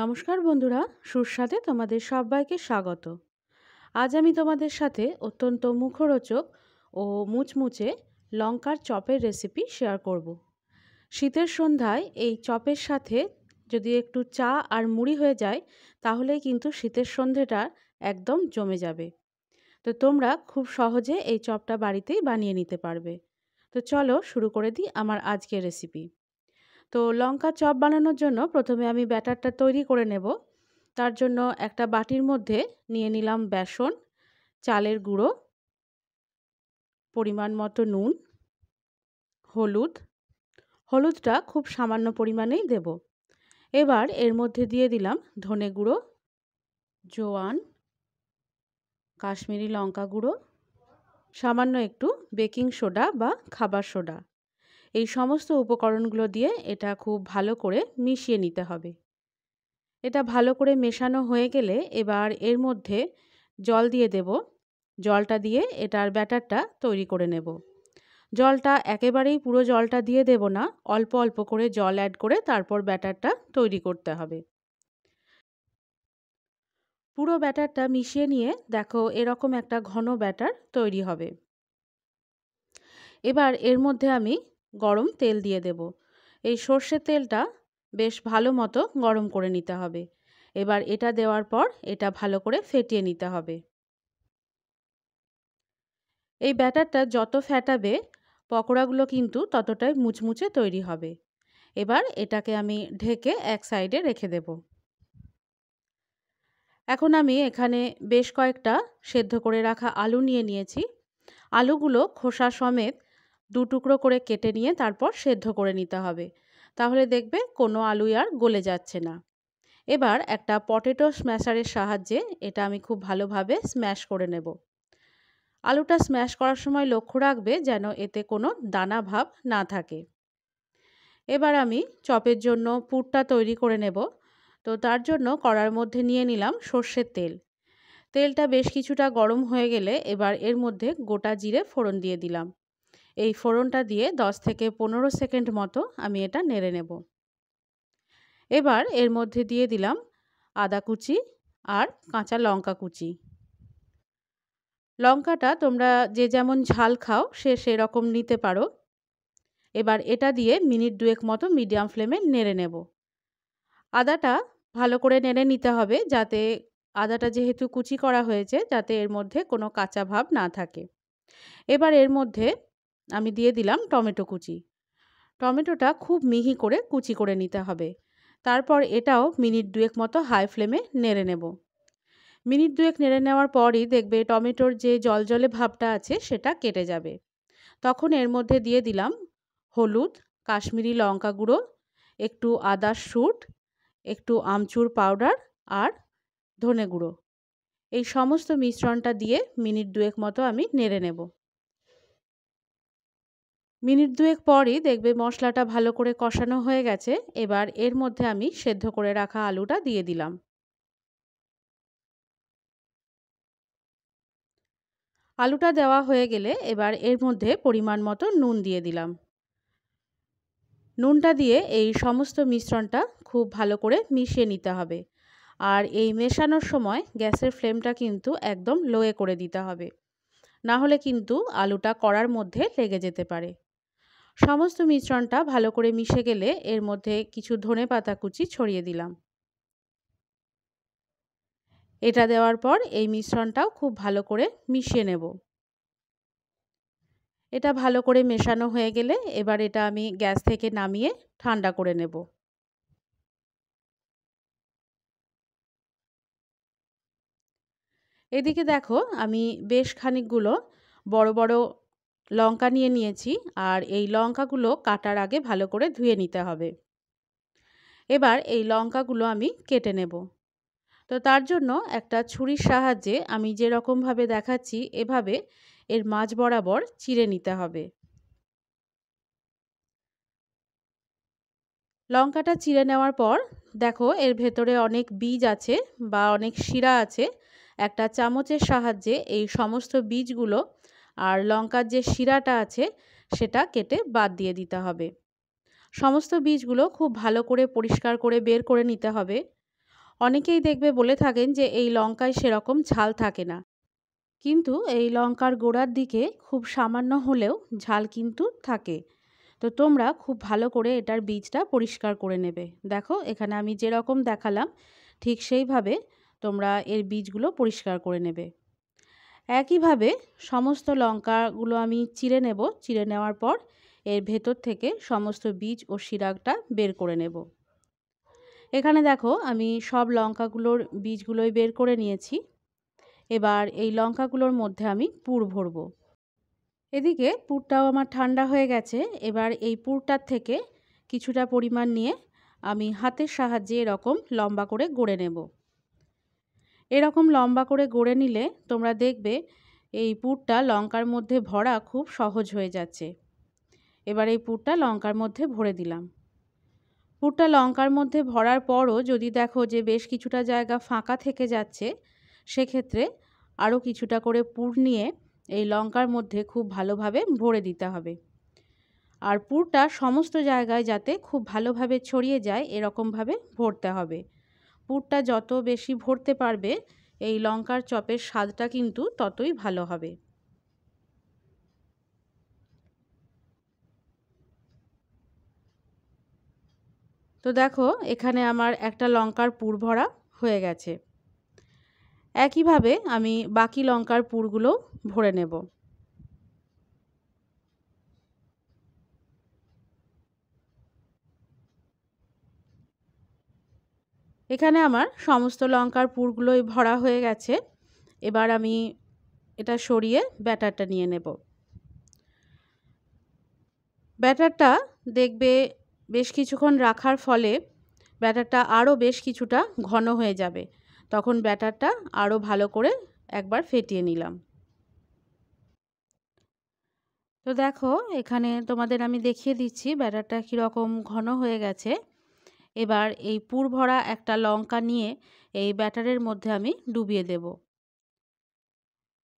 নমস্কার বন্ধুরা সুস্বাদে তোমাদের সবাইকে স্বাগত আজ আমি তোমাদের সাথে অত্যন্ত মুখরোচক ও মুচমুচে লঙ্কার চপের রেসিপি শেয়ার করব। শীতের সন্ধ্যায় এই চপের সাথে যদি একটু চা আর মুড়ি হয়ে যায় তাহলেই কিন্তু শীতের সন্ধ্যেটা একদম জমে যাবে তো তোমরা খুব সহজে এই চপটা বাড়িতেই বানিয়ে নিতে পারবে তো চলো শুরু করে দিই আমার আজকের রেসিপি তো লঙ্কা চপ বানানোর জন্য প্রথমে আমি ব্যাটারটা তৈরি করে নেব তার জন্য একটা বাটির মধ্যে নিয়ে নিলাম বেসন চালের গুঁড়ো পরিমাণ মতো নুন হলুদ হলুদটা খুব সামান্য পরিমাণেই দেব এবার এর মধ্যে দিয়ে দিলাম ধনে গুঁড়ো জোয়ান কাশ্মীরি লঙ্কা গুঁড়ো সামান্য একটু বেকিং সোডা বা খাবার সোডা এই সমস্ত উপকরণগুলো দিয়ে এটা খুব ভালো করে মিশিয়ে নিতে হবে এটা ভালো করে মেশানো হয়ে গেলে এবার এর মধ্যে জল দিয়ে দেব জলটা দিয়ে এটার ব্যাটারটা তৈরি করে নেব জলটা একেবারেই পুরো জলটা দিয়ে দেব না অল্প অল্প করে জল অ্যাড করে তারপর ব্যাটারটা তৈরি করতে হবে পুরো ব্যাটারটা মিশিয়ে নিয়ে দেখো এরকম একটা ঘন ব্যাটার তৈরি হবে এবার এর মধ্যে আমি গরম তেল দিয়ে দেব এই সর্ষের তেলটা বেশ ভালো মতো গরম করে নিতে হবে এবার এটা দেওয়ার পর এটা ভালো করে ফেটিয়ে নিতে হবে এই ব্যাটারটা যত ফ্যাটাবে পকোড়াগুলো কিন্তু ততটাই মুচমুচে তৈরি হবে এবার এটাকে আমি ঢেকে এক সাইডে রেখে দেব এখন আমি এখানে বেশ কয়েকটা সেদ্ধ করে রাখা আলু নিয়ে নিয়েছি আলুগুলো খোসা সমেত দু টুকরো করে কেটে নিয়ে তারপর সেদ্ধ করে নিতে হবে তাহলে দেখবে কোনো আলুই আর গলে যাচ্ছে না এবার একটা পটেটো স্ম্যাশারের সাহায্যে এটা আমি খুব ভালোভাবে স্ম্যাশ করে নেব আলুটা স্ম্যাশ করার সময় লক্ষ্য রাখবে যেন এতে কোনো দানা ভাব না থাকে এবার আমি চপের জন্য পুরটা তৈরি করে নেব তো তার জন্য কড়ার মধ্যে নিয়ে নিলাম সর্ষের তেল তেলটা বেশ কিছুটা গরম হয়ে গেলে এবার এর মধ্যে গোটা জিরে ফোড়ন দিয়ে দিলাম এই ফোড়নটা দিয়ে 10 থেকে পনেরো সেকেন্ড মতো আমি এটা নেড়ে নেব এবার এর মধ্যে দিয়ে দিলাম আদা কুচি আর কাঁচা লঙ্কা কুচি লঙ্কাটা তোমরা যে যেমন ঝাল খাও সে সেরকম নিতে পারো এবার এটা দিয়ে মিনিট দুয়েক মতো মিডিয়াম ফ্লেমে নেড়ে নেব আদাটা ভালো করে নেড়ে নিতে হবে যাতে আদাটা যেহেতু কুচি করা হয়েছে যাতে এর মধ্যে কোনো কাঁচা ভাব না থাকে এবার এর মধ্যে আমি দিয়ে দিলাম টমেটো কুচি টমেটোটা খুব মিহি করে কুচি করে নিতে হবে তারপর এটাও মিনিট দুয়েক মতো হাই ফ্লেমে নেড়ে নেব মিনিট দুয়েক নেড়ে নেওয়ার পরই দেখবে টমেটোর যে জলজলে ভাবটা আছে সেটা কেটে যাবে তখন এর মধ্যে দিয়ে দিলাম হলুদ কাশ্মীরি লঙ্কা গুঁড়ো একটু আদার শুট একটু আমচুর পাউডার আর ধনে গুঁড়ো এই সমস্ত মিশ্রণটা দিয়ে মিনিট দুয়েক মতো আমি নেড়ে নেব মিনিট দুয়েক পরই দেখবে মশলাটা ভালো করে কষানো হয়ে গেছে এবার এর মধ্যে আমি সেদ্ধ করে রাখা আলুটা দিয়ে দিলাম আলুটা দেওয়া হয়ে গেলে এবার এর মধ্যে পরিমাণ মতো নুন দিয়ে দিলাম নুনটা দিয়ে এই সমস্ত মিশ্রণটা খুব ভালো করে মিশিয়ে নিতে হবে আর এই মেশানোর সময় গ্যাসের ফ্লেমটা কিন্তু একদম লোয়ে করে দিতে হবে না হলে কিন্তু আলুটা কড়ার মধ্যে লেগে যেতে পারে সমস্ত মিশ্রণটা ভালো করে মিশে গেলে এর মধ্যে কিছু ধনে পাতা কুচি ছড়িয়ে দিলাম এটা দেওয়ার পর এই মিশ্রণটাও খুব ভালো করে মিশিয়ে নেব এটা ভালো করে মেশানো হয়ে গেলে এবার এটা আমি গ্যাস থেকে নামিয়ে ঠান্ডা করে নেব এদিকে দেখো আমি বেশ খানিকগুলো বড় বড় লঙ্কা নিয়ে নিয়েছি আর এই লঙ্কাগুলো কাটার আগে ভালো করে ধুয়ে নিতে হবে এবার এই লঙ্কাগুলো আমি কেটে নেব তো তার জন্য একটা ছুরির সাহায্যে আমি যেরকমভাবে দেখাচ্ছি এভাবে এর মাঝ বরাবর চিড়ে নিতে হবে লঙ্কাটা চিড়ে নেওয়ার পর দেখো এর ভেতরে অনেক বীজ আছে বা অনেক শিরা আছে একটা চামচের সাহায্যে এই সমস্ত বীজগুলো আর লঙ্কার যে শিরাটা আছে সেটা কেটে বাদ দিয়ে দিতে হবে সমস্ত বীজগুলো খুব ভালো করে পরিষ্কার করে বের করে নিতে হবে অনেকেই দেখবে বলে থাকেন যে এই লঙ্কায় সেরকম ঝাল থাকে না কিন্তু এই লঙ্কার গোড়ার দিকে খুব সামান্য হলেও ঝাল কিন্তু থাকে তো তোমরা খুব ভালো করে এটার বীজটা পরিষ্কার করে নেবে দেখো এখানে আমি যেরকম দেখালাম ঠিক সেইভাবে তোমরা এর বীজগুলো পরিষ্কার করে নেবে একইভাবে সমস্ত লঙ্কাগুলো আমি চিড়ে নেব চিড়ে নেওয়ার পর এর ভেতর থেকে সমস্ত বীজ ও শিরাকটা বের করে নেব এখানে দেখো আমি সব লঙ্কাগুলোর বীজগুলোই বের করে নিয়েছি এবার এই লঙ্কাগুলোর মধ্যে আমি পুর ভরব এদিকে পুরটাও আমার ঠান্ডা হয়ে গেছে এবার এই পুরটার থেকে কিছুটা পরিমাণ নিয়ে আমি হাতের সাহায্যে এরকম লম্বা করে গড়ে নেব এরকম লম্বা করে গড়ে নিলে তোমরা দেখবে এই পুরটা লঙ্কার মধ্যে ভরা খুব সহজ হয়ে যাচ্ছে এবার এই পুরটা লঙ্কার মধ্যে ভরে দিলাম পুরটা লঙ্কার মধ্যে ভরার পরও যদি দেখো যে বেশ কিছুটা জায়গা ফাঁকা থেকে যাচ্ছে সেক্ষেত্রে আরও কিছুটা করে পুর নিয়ে এই লঙ্কার মধ্যে খুব ভালোভাবে ভরে দিতে হবে আর পুরটা সমস্ত জায়গায় যাতে খুব ভালোভাবে ছড়িয়ে যায় এরকমভাবে ভরতে হবে পুরটা যত বেশি ভরতে পারবে এই লঙ্কার চপের স্বাদটা কিন্তু ততই ভালো হবে তো দেখো এখানে আমার একটা লঙ্কার পুর ভরা হয়ে গেছে একইভাবে আমি বাকি লঙ্কার পুরগুলো ভরে নেব এখানে আমার সমস্ত লঙ্কার পুরগুলোই ভরা হয়ে গেছে এবার আমি এটা সরিয়ে ব্যাটারটা নিয়ে নেব ব্যাটারটা দেখবে বেশ কিছুক্ষণ রাখার ফলে ব্যাটারটা আরও বেশ কিছুটা ঘন হয়ে যাবে তখন ব্যাটারটা আরও ভালো করে একবার ফেটিয়ে নিলাম তো দেখো এখানে তোমাদের আমি দেখিয়ে দিচ্ছি ব্যাটারটা কীরকম ঘন হয়ে গেছে এবার এই পুর ভরা একটা লঙ্কা নিয়ে এই ব্যাটারের মধ্যে আমি ডুবিয়ে দেব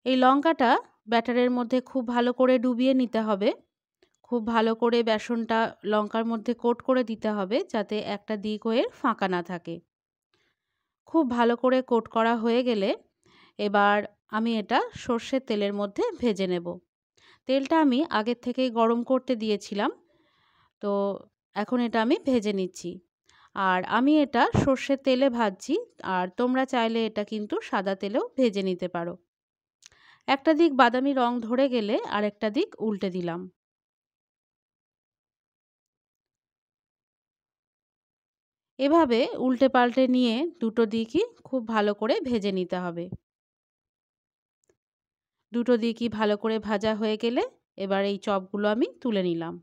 এই লঙ্কাটা ব্যাটারের মধ্যে খুব ভালো করে ডুবিয়ে নিতে হবে খুব ভালো করে বেসনটা লঙ্কার মধ্যে কোট করে দিতে হবে যাতে একটা দিক হয়ে ফাঁকা না থাকে খুব ভালো করে কোট করা হয়ে গেলে এবার আমি এটা সর্ষের তেলের মধ্যে ভেজে নেব তেলটা আমি আগের থেকেই গরম করতে দিয়েছিলাম তো এখন এটা আমি ভেজে নিচ্ছি আর আমি এটা সর্ষের তেলে ভাজছি আর তোমরা চাইলে এটা কিন্তু সাদা তেলেও ভেজে নিতে পারো একটা দিক বাদামি রং ধরে গেলে আর একটা দিক উল্টে দিলাম এভাবে উল্টে পাল্টে নিয়ে দুটো দিকই খুব ভালো করে ভেজে নিতে হবে দুটো দিকই ভালো করে ভাজা হয়ে গেলে এবার এই চপগুলো আমি তুলে নিলাম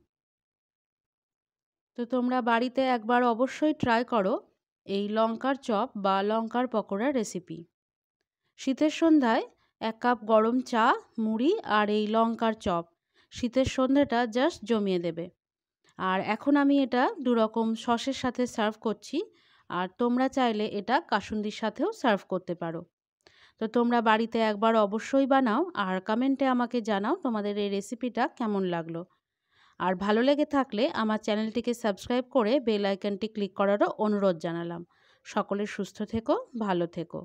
তো তোমরা বাড়িতে একবার অবশ্যই ট্রাই করো এই লঙ্কার চপ বা লঙ্কার পকোড়া রেসিপি শীতের সন্ধ্যায় এক কাপ গরম চা মুড়ি আর এই লঙ্কার চপ শীতের সন্ধ্যাটা জাস্ট জমিয়ে দেবে আর এখন আমি এটা দুরকম সসের সাথে সার্ভ করছি আর তোমরা চাইলে এটা কাসুন্দির সাথেও সার্ভ করতে পারো তো তোমরা বাড়িতে একবার অবশ্যই বানাও আর কমেন্টে আমাকে জানাও তোমাদের এই রেসিপিটা কেমন লাগলো আর ভালো লেগে থাকলে আমার চ্যানেলটিকে সাবস্ক্রাইব করে বেল আইকনটি ক্লিক করারও অনুরোধ জানালাম সকলে সুস্থ থেকো ভালো থেকো